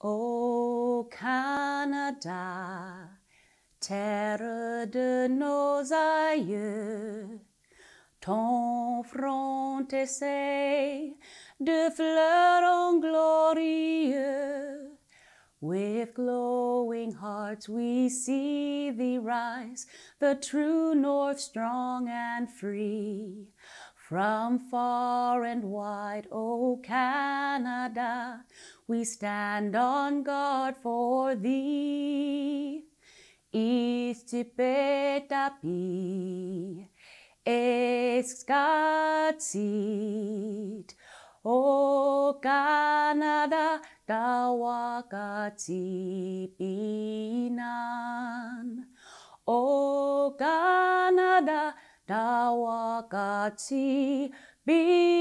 O Canada, terre de nos aïeux, ton front essai de fleurs glorieux. With glowing hearts we see thee rise, the true north strong and free. From far and wide, O Canada, we stand on guard for thee. Istipetapi, eskatsit, O Canada, dawakatsipinan. O Canada, 나와 같이 믿